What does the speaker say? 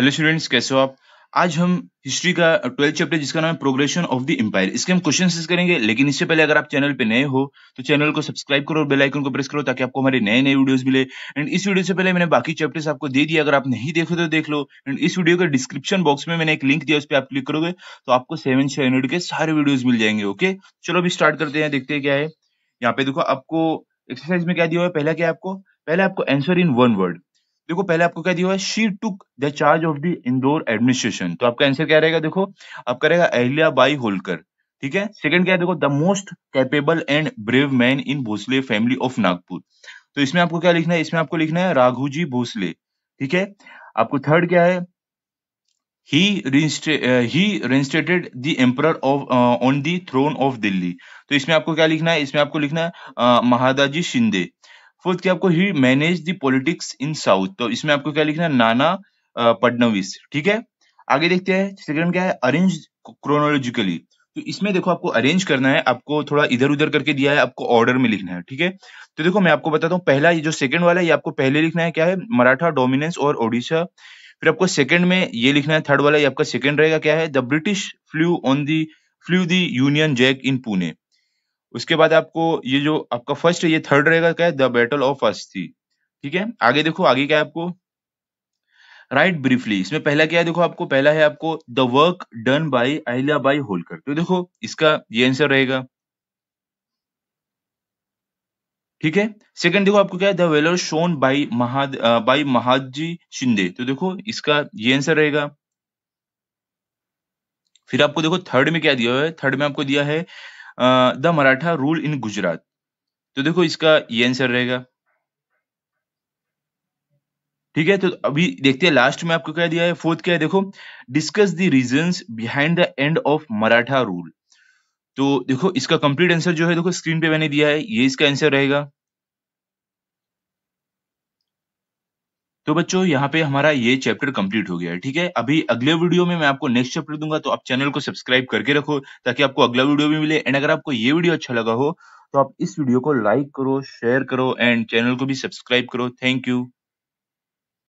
hello students कैसे हो आप आज हम हिस्ट्री का ट्वेल्थ चैप्टर जिसका नाम है प्रोग्रेशन ऑफ द एम्पायर इसके हम क्वेश्चन करेंगे लेकिन इससे पहले अगर आप चैनल पे नए हो तो चैनल को सब्सक्राइब करो और बेल आइकन को प्रेस करो ताकि आपको हमारे नए नए वीडियोस मिले एंड इस वीडियो से पहले मैंने बाकी चैप्टर्स आपको दे दिया अगर आप नहीं देखो तो देख लो एंड इस वीडियो के डिस्क्रिप्शन बॉक्स में मैंने एक लिंक दिया उस पर आप क्लिक करोगे तो आपको सेवन स्टैंडर्ड के सारे वीडियोज मिल जाएंगे ओके चलो अभी स्टार्ट करते हैं देखते हैं क्या है यहाँ पे देखो आपको एक्सरसाइज में क्या दिया हुआ है पहला क्या है आपको पहले आपको आंसर इन वन वर्ड देखो पहले आपको क्या दिया हुआ है she took the charge of the Indore administration तो आपका आंसर क्या रहेगा देखो आपका रहेगा अहिल्या बाई होलकर ठीक है सेकंड क्या है देखो the most capable and brave man in Bhosle family of Nagpur तो इसमें आपको क्या लिखना है इसमें आपको लिखना है राघुजी भोसले ठीक है आपको थर्ड क्या है he reinstated the emperor of on the throne of Delhi तो इसमें आपको क्या लिखना है इसमें आपको लिखना है महादाजी uh, शिंदे फोर्थ क्या आपको he manage the politics in south तो इसमें आपको क्या लिखना है नाना फडनवीस ठीक है आगे देखते हैं सेकंड क्या है अरेंज क्रोनोलॉजिकली तो इसमें देखो आपको अरेंज करना है आपको थोड़ा इधर उधर करके दिया है आपको ऑर्डर में लिखना है ठीक है तो देखो मैं आपको बताता हूँ पहला ये जो सेकंड वाला है ये आपको पहले लिखना है क्या है मराठा डोमिनेंस और ओडिशा फिर आपको सेकंड में ये लिखना है थर्ड वाला ये आपका सेकंड रहेगा क्या है the British flew on the flew the Union Jack in Pune उसके बाद आपको ये जो आपका फर्स्ट है ये थर्ड रहेगा क्या है द बैटल ऑफ अस्थी ठीक है आगे देखो आगे क्या है आपको राइट right ब्रीफली इसमें पहला क्या है देखो आपको पहला है आपको the work done by Ahilya Bai Holkar तो देखो इसका ये आंसर रहेगा ठीक है सेकंड देखो आपको क्या है द वेलर शोन बाई महाद बाई महाजी शिंदे तो देखो इसका ये आंसर रहेगा फिर आपको देखो थर्ड में क्या दिया हुआ है थर्ड में आपको दिया है the Maratha rule in Gujarat तो देखो इसका ये आंसर रहेगा ठीक है तो अभी देखते हैं लास्ट में आपको क्या दिया है फोर्थ क्या है देखो discuss the reason behind the end of Maratha rule तो देखो इसका कंप्लीट आंसर जो है देखो स्क्रीन पे मैंने दिया है ये इसका आंसर रहेगा तो बच्चों यहाँ पे हमारा ये चैप्टर कंप्लीट हो गया है ठीक है अभी अगले वीडियो में मैं आपको नेक्स्ट चैप्टर दूंगा तो आप चैनल को सब्सक्राइब करके रखो ताकि आपको अगला वीडियो भी मिले एंड अगर आपको ये वीडियो अच्छा लगा हो तो आप इस वीडियो को लाइक करो शेयर करो एंड चैनल को भी सब्सक्राइब करो थैंक यू